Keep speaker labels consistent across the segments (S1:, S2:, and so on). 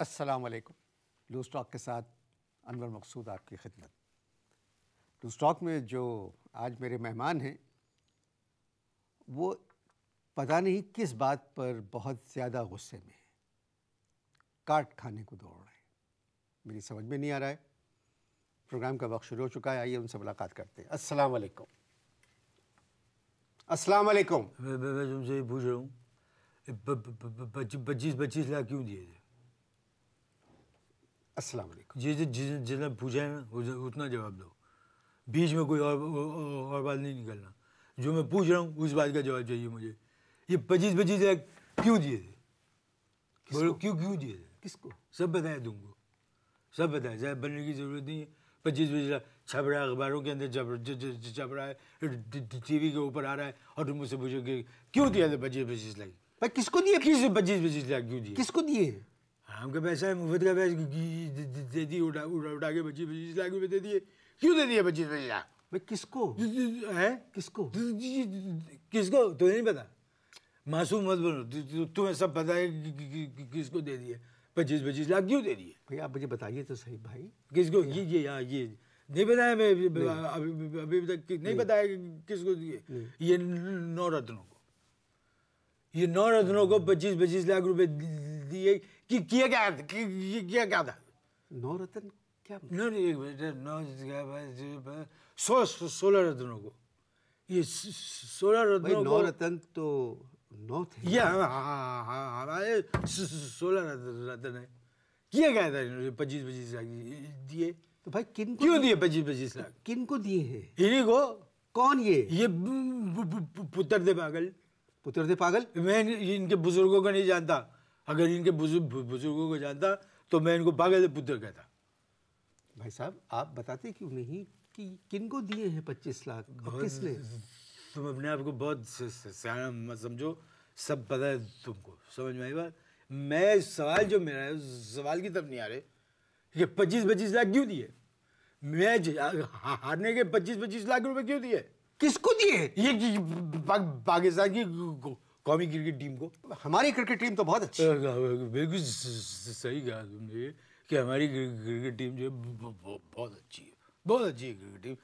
S1: असलकम लू स्टॉक के साथ अनवर मकसूद आपकी खिदमत लू स्टॉक में जो आज मेरे मेहमान हैं वो पता नहीं किस बात पर बहुत ज़्यादा गुस्से में है काट खाने को दौड़ रहे हैं मेरी समझ में नहीं आ रहा है प्रोग्राम का वक्त शुरू हो चुका है आइए उनसे मुलाकात करते हैं अस्सलाम वालेकुम अस्सलाम वालेकुम मैं मैं तुमसे पूछ रहा हूँ पच्चीस पच्चीस लाख क्यों दिए अस्सलाम वालेकुम जी जी जितना पूछा है ना उतना जवाब दो बीच में कोई और और बात नहीं निकलना जो मैं पूछ रहा हूँ उस बात का जवाब चाहिए मुझे ये पच्चीस पच्चीस हजार क्यों दिए थे बोलो क्यों क्यों दिए थे किसको सब बताया तुमको सब बताया ज्यादा बनने की ज़रूरत नहीं है पच्चीस पच्चीस छप रहा है अखबारों के अंदर छप रहा है टीवी के ऊपर आ रहा है और तुम मुझसे पूछो कि क्यों दिया था पच्चीस पच्चीस लाख किसको दिए पच्चीस पच्चीस लाख क्यों दिए किसको दिए हमको हाँ, पैसा मुफ्त का पैसा दे दिए उठा उठा उठा के पच्चीस पच्चीस लाख रुपये दे दिए क्यों दे दिए पच्चीस पच्चीस लाख मैं किसको है किसको किसको तुम्हें नहीं पता मासूम मत बोलो तुम्हें सब पता है किसको दे दिए पच्चीस पच्चीस लाख क्यों दे दिए भाई आप मुझे बताइए तो सही भाई किसको ये ये यहाँ ये नहीं बताया मैं अभी अभी तक नहीं बताया किसको दिए ये नौ रत्नों को ये नौ रत्नों को हाँ। पच्चीस पच्चीस लाख रुपए दिए कि किया क्या कि, किया क्या था नौ रत्न क्या नौ एक बेटे नौ सोलह सोलह रत्नों को ये सोलह रत्नों नौ रत्न तो नौ थे ये हाँ हाँ हाँ हाँ हमारे हाँ, सोलह रत्न है किया क्या था इन्होंने पच्चीस पच्चीस लाख दिए तो भाई किन क्यों दिए पच्चीस पच्चीस लाख किन को दिए हैं इन्हीं को कौन ये ये पुत्र दे पागल पुत्र दे पागल मैं इनके बुजुर्गों को नहीं जानता अगर इनके बुजुर्ग बुजुर्गों को जानता तो मैं इनको बागल पुत्र कहता भाई साहब आप बताते क्यों नहीं कि किन को दिए हैं पच्चीस लाख किसने तुम अपने आप को बहुत सियाना समझो सब पता है तुमको समझ में आई बात मैं सवाल जो मेरा है सवाल की तरफ नहीं आ रहे ये पच्चीस पच्चीस लाख क्यों दिए मैं हारने के पच्चीस पच्चीस लाख रुपए क्यों दिए किसको दिए ये पाकिस्तान की कौमी क्रिकेट टीम को हमारी क्रिकेट टीम तो बहुत अच्छी बिल्कुल सही कहा तुमने कि हमारी क्रिकेट टीम जो है बहुत अच्छी है बहुत अच्छी है क्रिकेट टीम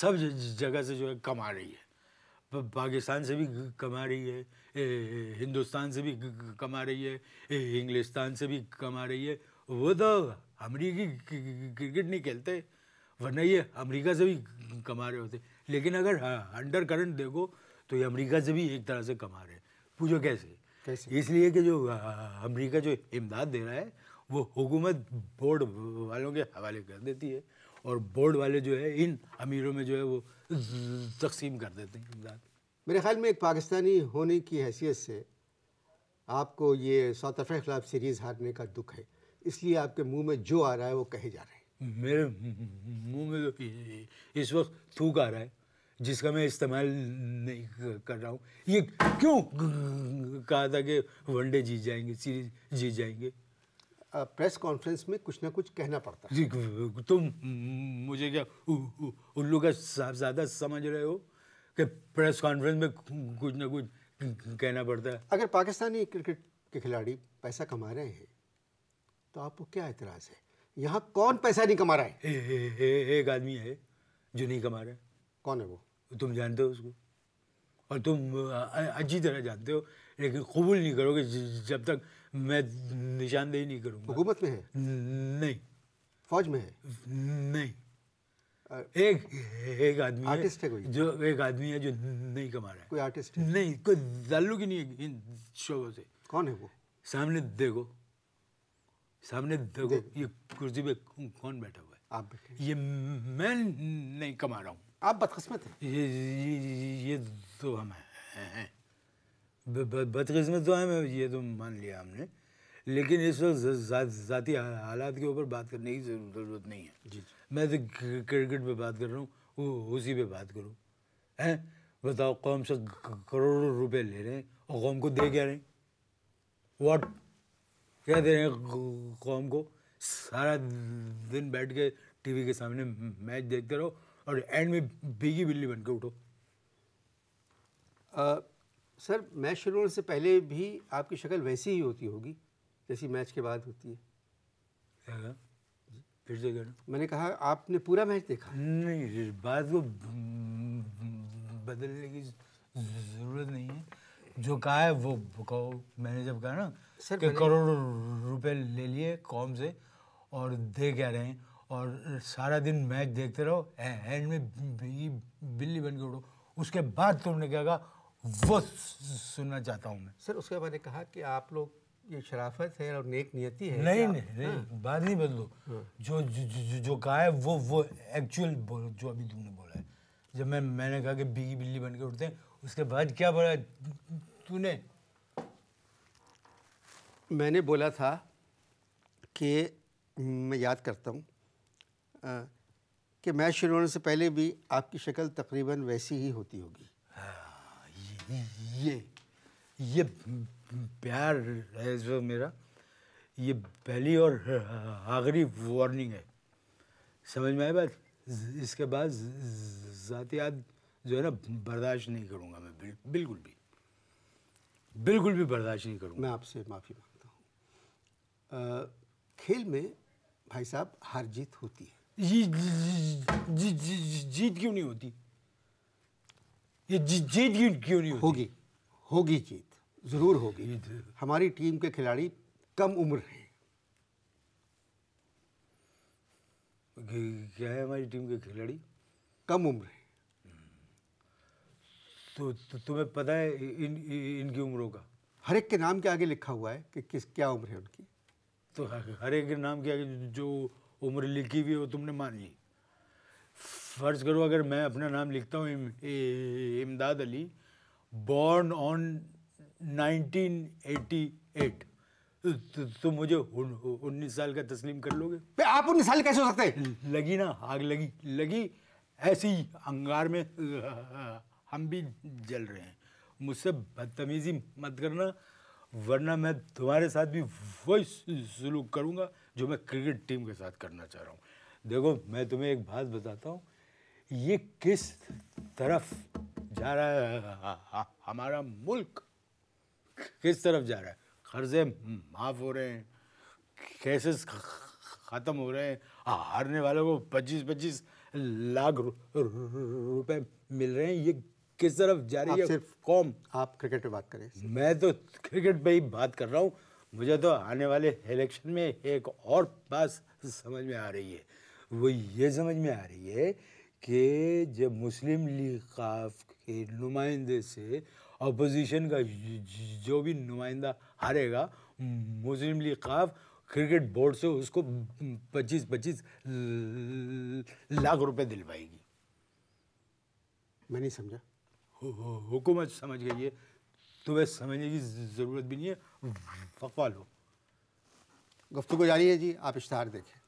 S1: सब जगह से जो है कमा रही है पाकिस्तान से भी कमा रही है ए, हिंदुस्तान से भी कमा रही है ए, इंग्लिस्तान से भी कमा रही है वो तो अमरीकी क्रिकेट नहीं खेलते वरना ये अमेरिका से भी कमा रहे होते लेकिन अगर हाँ, अंडर करंट देखो तो ये अमेरिका से भी एक तरह से कमा रहे हैं पूछो कैसे कैसे इसलिए कि जो अमेरिका जो इमदाद दे रहा है वो हुकूमत बोर्ड वालों के हवाले कर देती है और बोर्ड वाले जो है इन अमीरों में जो है वो तकसीम कर देते हैं इमदाद मेरे ख्याल में एक पाकिस्तानी होने की हैसियत से आपको ये साउथ अफ्रीका खिलाफ सीरीज़ हारने का दुख है इसलिए आपके मुंह में जो आ रहा है वो कहे जा रहे हैं मेरे मुंह में तो इस वक्त थूक आ रहा है जिसका मैं इस्तेमाल नहीं कर रहा हूँ ये क्यों कहा था कि वनडे जीत जाएंगे सीरीज जीत जाएंगे प्रेस कॉन्फ्रेंस में कुछ ना कुछ कहना पड़ता है तुम मुझे क्या उल्लू का ज़्यादा समझ रहे हो कि प्रेस कॉन्फ्रेंस में कुछ ना कुछ कहना पड़ता है अगर पाकिस्तानी क्रिकेट के खिलाड़ी पैसा कमा रहे हैं तो आपको क्या एतराज़ है यहाँ कौन पैसा नहीं कमा रहा है ए, ए, ए, एक आदमी है जो नहीं कमा रहा है कौन है वो तुम जानते हो उसको और तुम अच्छी तरह जानते हो लेकिन कबूल नहीं करोगे जब तक मैं निशानदेही नहीं करूँगा हुकूमत में है नहीं फौज में है नहीं एक एक आदमी है, है कोई जो एक आदमी है जो नहीं कमा रहा है कोई आर्टिस्ट है नहीं कोई ताल्लुक ही नहीं है इन शोबों से कौन है वो सामने देखो सामने देखो ये कुर्सी पे कौन बैठा हुआ है आप ये मैं नहीं कमा रहा हूँ आप बदकिस्मत हैं ये ये ये तो हम हैं बदकिस्मत तो हम ये तो मान लिया हमने लेकिन इस वक्त ज़ाती हालात के ऊपर बात करने की ज़रूरत नहीं है जी मैं तो क्रिकेट पे बात कर रहा हूँ उसी पे बात करूँ हैं बताओ कौम से करोड़ों रुपए ले रहे हैं और कौम को दे क्या रहे हैं वॉट क्या दे रहे हैं कौम को सारा दिन बैठ के टीवी के सामने मैच देखते रहो और एंड में बिगी बिल्ली बन के उठो आ, सर मैच शुरू होने से पहले भी आपकी शक्ल वैसी ही होती होगी जैसी मैच के बाद होती है फिर से मैंने कहा आपने पूरा मैच देखा नहीं इस बात को बदलने की ज़रूरत नहीं है जो कहा है वो कहो मैंने जब कहा ना सर कि करोड़ों रुपए ले लिए कॉम से और दे क्या रहे हैं और सारा दिन मैच देखते रहो एंड में बिल्ली बन के उठो उसके बाद तुमने क्या कहा वो सुनना चाहता हूँ मैं सर उसके बाद कहा कि आप लोग ये शराफत है और नेक नियति है नहीं नहीं, नहीं हाँ। बात नहीं बदलो हाँ। जो, जो जो जो कहा है वो वो एक्चुअल जो अभी तुमने बोला है जब मैं मैंने कहा कि बिगी बिल्ली बन के उठते हैं उसके बाद क्या बोला तूने मैंने बोला था कि मैं याद करता हूँ कि मैच शुरू होने से पहले भी आपकी शक्ल तकरीबन वैसी ही होती होगी हाँ, ये ये, ये प्यार है जो मेरा ये पहली और आखिरी वार्निंग है समझ में आए बात इसके बाद ज़ातियात जो है ना बर्दाश्त नहीं करूँगा मैं बिल्कुल भी बिल्कुल भी बर्दाश्त नहीं करूँगा मैं आपसे माफ़ी मांगता हूँ खेल में भाई साहब हार जीत होती है जीत क्यों नहीं होती ये जीत क्यों नहीं होती? होगी होगी जीत ज़रूर होगी हमारी टीम के खिलाड़ी कम उम्र हैं क्या है हमारी टीम के खिलाड़ी कम उम्र है तो, तो तुम्हें पता है इन इनकी उम्रों का हर एक के नाम के आगे लिखा हुआ है कि किस क्या उम्र है उनकी तो हर एक के नाम के आगे जो उम्र लिखी हुई है वो तुमने मान ली फ़र्ज़ करो अगर मैं अपना नाम लिखता हूँ इम, इमदाद अली बॉर्न ऑन 1988 तो, तो, तो मुझे उन्नीस साल का तस्लीम कर लोगे पे आप उन्नीस साल कैसे हो सकते हैं लगी ना आग लगी लगी ऐसी अंगार में हम भी जल रहे हैं मुझसे बदतमीजी मत करना वरना मैं तुम्हारे साथ भी वही सलूक करूँगा जो मैं क्रिकेट टीम के साथ करना चाह रहा हूँ देखो मैं तुम्हें एक बात बताता हूँ ये किस तरफ जा रहा है हमारा मुल्क किस तरफ जा रहा है कर्जे माफ़ हो रहे हैं केसेस ख़त्म हो रहे हैं हाँ, हारने वालों को पच्चीस पच्चीस लाख रुपए मिल रहे हैं ये किस तरफ जा रही है सिर्फ कौम आप क्रिकेट पे बात करें मैं तो क्रिकेट पे ही बात कर रहा हूँ मुझे तो आने वाले इलेक्शन में एक और बात समझ में आ रही है वो ये समझ में आ रही है कि जब मुस्लिम लीग काफ के नुमाइंदे से अपोजिशन का जो भी नुमाइंदा हारेगा मुस्लिम लीग काफ क्रिकेट बोर्ड से उसको 25-25 लाख रुपए दिलवाएगी मैं नहीं समझा हुकूमत समझ गई है तुम्हें समझने की ज़रूरत भी नहीं है फकवा लो गुफ्तु को जारी है जी आप इश्तहार देखें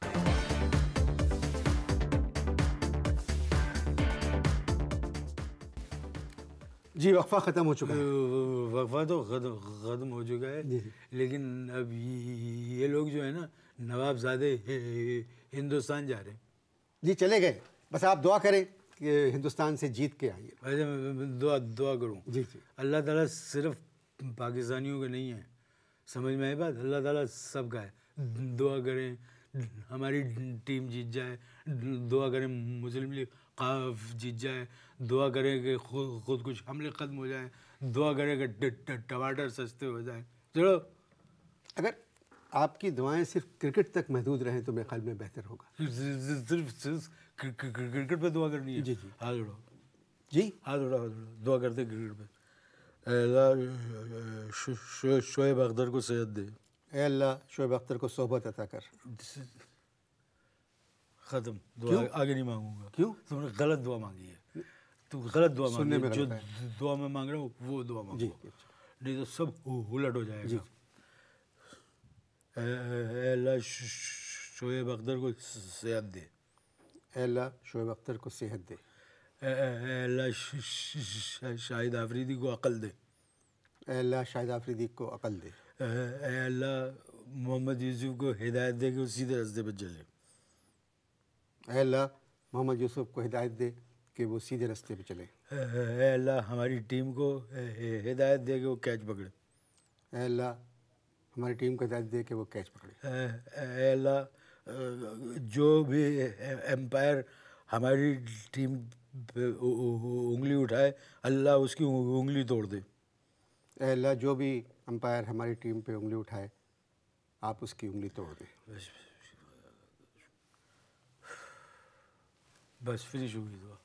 S1: जी वक्फा ख़त्म हो चुका है वक्फा तो ख़त्म हो चुका है लेकिन अब ये लोग जो है ना नवाब ज़ादे हिंदुस्तान जा रहे हैं जी चले गए बस आप दुआ करें कि हिंदुस्तान से जीत के आइए दुआ दुआ करूँ जी जी अल्लाह ताला सिर्फ पाकिस्तानियों के नहीं है समझ में आई बात अल्लाह ताला का है हम्म। दुआ करें हमारी टीम जीत जाए दुआ करें मुस्लिम लीग काफ जीत जाए दुआ करें कि खुद खुद कुछ हमले ख़त्म हो जाए दुआ करें कि टमाटर सस्ते हो जाए चलो अगर आपकी दुआएं सिर्फ क्रिकेट तक महदूद रहें तो मेरे ख्याल में बेहतर होगा सिर्फ सिर्फ क्रिकेट पर दुआ करनी है जी जी हाथ उड़ाओ जी हाथ उड़ाओ हाथ उड़ाओ दुआ करते क्रिकेट पर शोएब अख्तर को सेहत दे अल्लाह शोएब अख्तर को सोहबत अता कर ख़त्म दुआ आगे नहीं मांगूंगा क्यों तुमने गलत दुआ मांगी है तू गलत दुआ सुनने में जो दुआ मैं मांग रहा हूँ वो दुआ मांगो नहीं तो सब उलट हो जाएगा अल्लाह शोएब अख्तर को सेहत दे अल्लाह शोएब अख्तर को सेहत दे शाहिद आफरीदी को अकल दे अल्लाह शाहिद आफरीदी को अकल दे अल्लाह मोहम्मद यूसुफ को हिदायत दे कि वो सीधे रास्ते पर चले अल्लाह मोहम्मद यूसुफ को हिदायत दे कि वो सीधे रास्ते पर चले अल्लाह हमारी टीम को हिदायत दे कि वो कैच पकड़े अल्लाह हमारी टीम को हिदायत दे कि वो कैच पकड़े अल्लाह जो भी एम्पायर हमारी टीम उंगली उठाए अल्लाह उसकी उंगली तोड़ दे अल्लाह जो भी अंपायर हमारी टीम पे उंगली उठाए आप उसकी उंगली तोड़ दे बस फिनिश होगी दुआ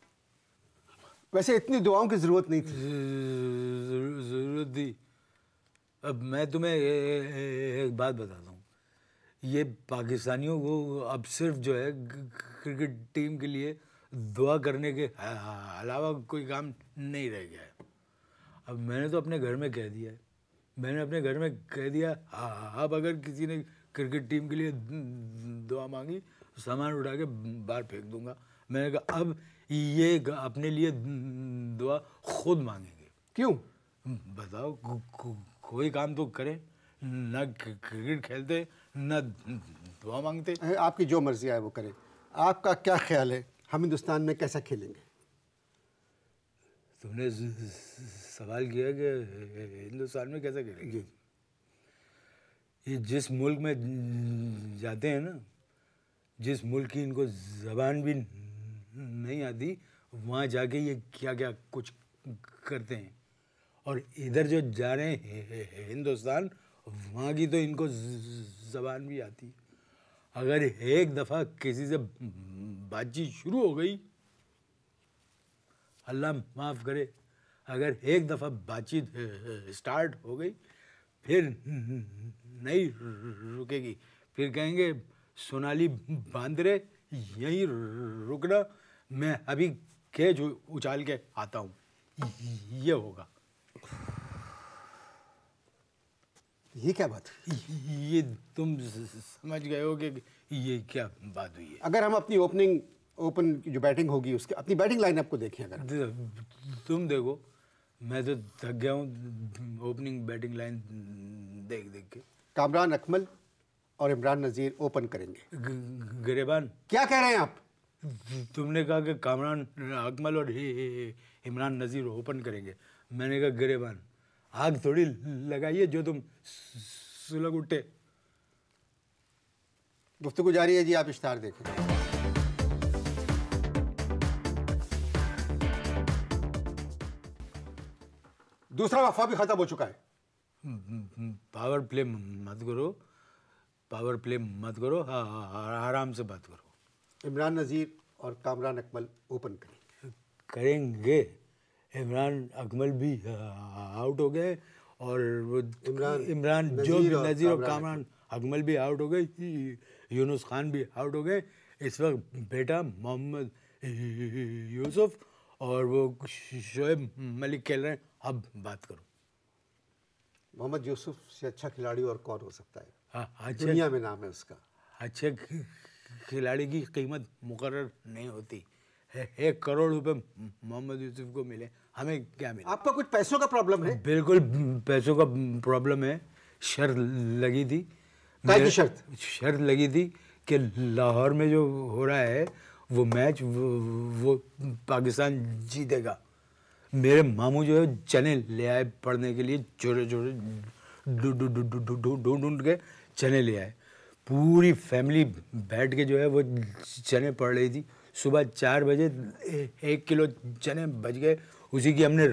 S1: वैसे इतनी दुआओं की ज़रूरत नहीं थी ज़रूरत दी अब मैं तुम्हें एक बात बताता हूँ ये पाकिस्तानियों को अब सिर्फ जो है क्रिकेट टीम के लिए दुआ करने के हाँ, हाँ, हाँ, अलावा कोई काम नहीं रह गया है अब मैंने तो अपने घर में कह दिया है मैंने अपने घर में कह दिया अब अगर किसी ने क्रिकेट टीम के लिए दुआ मांगी तो सामान उठा के बाहर फेंक दूंगा मैंने कहा अब ये अपने लिए दुआ खुद मांगेंगे क्यों बताओ को, को, कोई काम तो करें ना क्रिकेट खेलते ना दुआ मांगते आपकी जो मर्जी आए वो करें आपका क्या ख्याल है हम हिंदुस्तान में कैसा खेलेंगे तुमने सवाल किया कि हिंदुस्तान में कैसा खेलेंगे ये जिस मुल्क में जाते हैं ना जिस मुल्क की इनको जबान भी नहीं आती वहाँ जाके ये क्या क्या कुछ करते हैं और इधर जो जा रहे हैं हिंदुस्तान वहाँ की तो इनको जबान भी आती है अगर एक दफ़ा किसी से बातचीत शुरू हो गई अल्लाह माफ़ करे अगर एक दफ़ा बातचीत स्टार्ट हो गई फिर नहीं रुकेगी फिर कहेंगे सोनाली बांद्रे यहीं रुकना मैं अभी केज उछाल के आता हूँ ये होगा ये क्या बात ये तुम समझ गए हो कि ये क्या बात हुई है अगर हम अपनी ओपनिंग ओपन जो बैटिंग होगी उसके अपनी बैटिंग लाइनअप को देखें अगर तुम देखो मैं तो थक गया हूँ ओपनिंग बैटिंग लाइन देख देख के कामरान अकमल और इमरान नज़ीर ओपन करेंगे गरेबान क्या कह रहे हैं आप तुमने कहा कि कामरान अकमल और इमरान नज़ीर ओपन करेंगे मैंने कहा गरेबान आग थोड़ी लगाइए जो तुम सुलग उठे को जारी है जी आप इश्तार देखें दूसरा वफा भी खत्म हो चुका है पावर हम्म, प्ले हम्म, हम्म, मत करो पावर प्ले मत करो हाँ, हाँ, हाँ आराम से बात करो इमरान नज़ीर और कामरान अकमल ओपन करेंगे करेंगे इमरान अकमल भी आउट हो गए और वो इमरान इमरान जो नज़ीर और कामरान अकमल भी आउट हो गए यूनुस खान भी आउट हो गए इस वक्त बेटा मोहम्मद यूसुफ और वो शोएब मलिक खेल रहे हैं अब बात करो मोहम्मद यूसुफ से अच्छा खिलाड़ी और कौन हो सकता है हाँ अच्छा दुनिया में नाम है उसका अच्छे खिलाड़ी की कीमत मुकर नहीं होती एक करोड़ रुपए मोहम्मद यूसुफ को मिले हमें क्या मिला आपका कुछ पैसों का प्रॉब्लम है बिल्कुल पैसों का प्रॉब्लम है शर्त लगी थी की शर्त शर्त लगी थी कि लाहौर में जो हो रहा है वो मैच वो, वो पाकिस्तान जीतेगा मेरे मामू जो है चने ले आए पढ़ने के लिए छोटे छोटे ढूंढ के चने ले आए पूरी फैमिली बैठ के जो है वो चने पढ़ रही थी सुबह चार बजे एक किलो चने बच गए उसी की हमने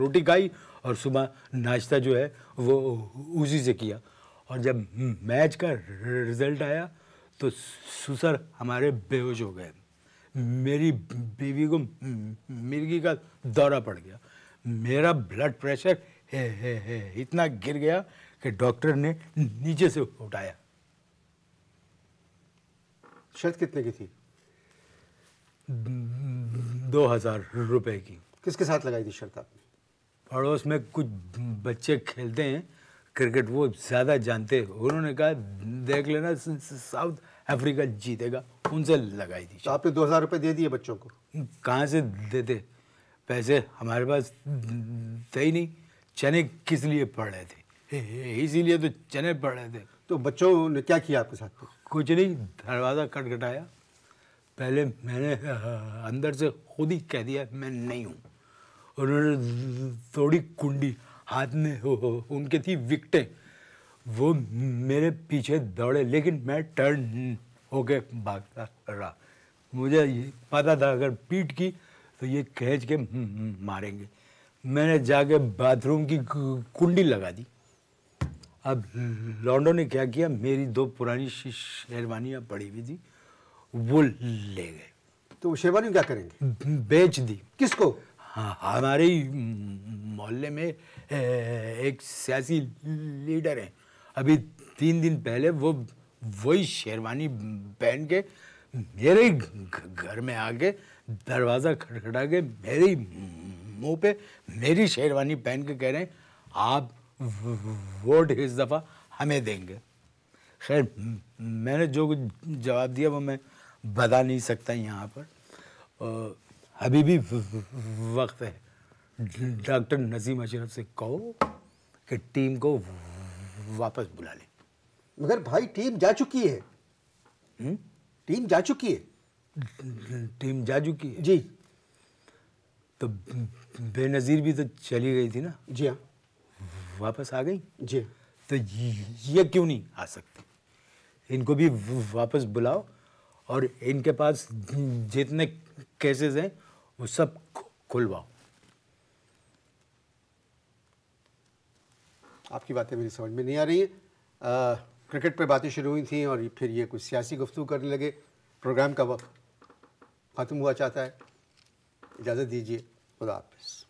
S1: रोटी खाई और सुबह नाश्ता जो है वो उसी से किया और जब मैच का रिजल्ट आया तो सुसर हमारे बेहोश हो गए मेरी बीवी को मिर्गी का दौरा पड़ गया मेरा ब्लड प्रेशर हे है, है, इतना गिर गया कि डॉक्टर ने नीचे से उठाया शर्त कितने की थी दो हजार रुपए की किसके साथ लगाई थी शर्त आपने पड़ोस में कुछ बच्चे खेलते हैं क्रिकेट वो ज़्यादा जानते हैं उन्होंने कहा देख लेना साउथ अफ्रीका जीतेगा उनसे लगाई थी तो आपने दो हज़ार रुपये दे दिए बच्चों को कहाँ से देते पैसे हमारे पास थे ही नहीं चने किस लिए पड़ रहे थे इसीलिए तो चने पढ़ रहे थे तो बच्चों ने क्या किया आपके साथ कुछ नहीं दरवाज़ा कटकटाया पहले मैंने अंदर से खुद ही कह दिया मैं नहीं हूँ उन्होंने थोड़ी कुंडी हाथ में उनके थी विकटें वो मेरे पीछे दौड़े लेकिन मैं टर्न होके भागता रहा मुझे पता था अगर पीट की तो ये खींच के हम्म, हम्म, मारेंगे मैंने जाके बाथरूम की कुंडी लगा दी अब लॉन्डो ने क्या किया मेरी दो पुरानी शेरवानियाँ पड़ी हुई थी वो ले गए तो वो शेरवानी क्या करेंगे बेच दी किसको हाँ, हमारे मोहल्ले में एक सियासी लीडर हैं अभी तीन दिन पहले वो वही शेरवानी पहन के मेरे घर में आके दरवाज़ा खटखटा के मेरे ही मुंह पे मेरी शेरवानी पहन के कह रहे हैं आप वोट इस दफ़ा हमें देंगे खैर मैंने जो कुछ जवाब दिया वो मैं बता नहीं सकता यहाँ पर अभी भी वक्त है डॉक्टर नजीम अशरफ से कहो कि टीम को वापस बुला ले मगर भाई टीम जा चुकी है हुँ? हम्म? टीम जा चुकी है टीम जा चुकी है जी तो बेनज़ीर भी तो चली गई थी ना जी हाँ वापस आ गई जी तो ये क्यों नहीं आ सकती इनको भी वापस बुलाओ और इनके पास जितने केसेस हैं वो सब खुलवाओ आपकी बातें मेरी समझ में नहीं आ रही हैं क्रिकेट पे बातें शुरू हुई थी और फिर ये कुछ सियासी गुफ्तु करने लगे प्रोग्राम का वक्त ख़त्म हुआ चाहता है इजाज़त दीजिए खुदा हाफ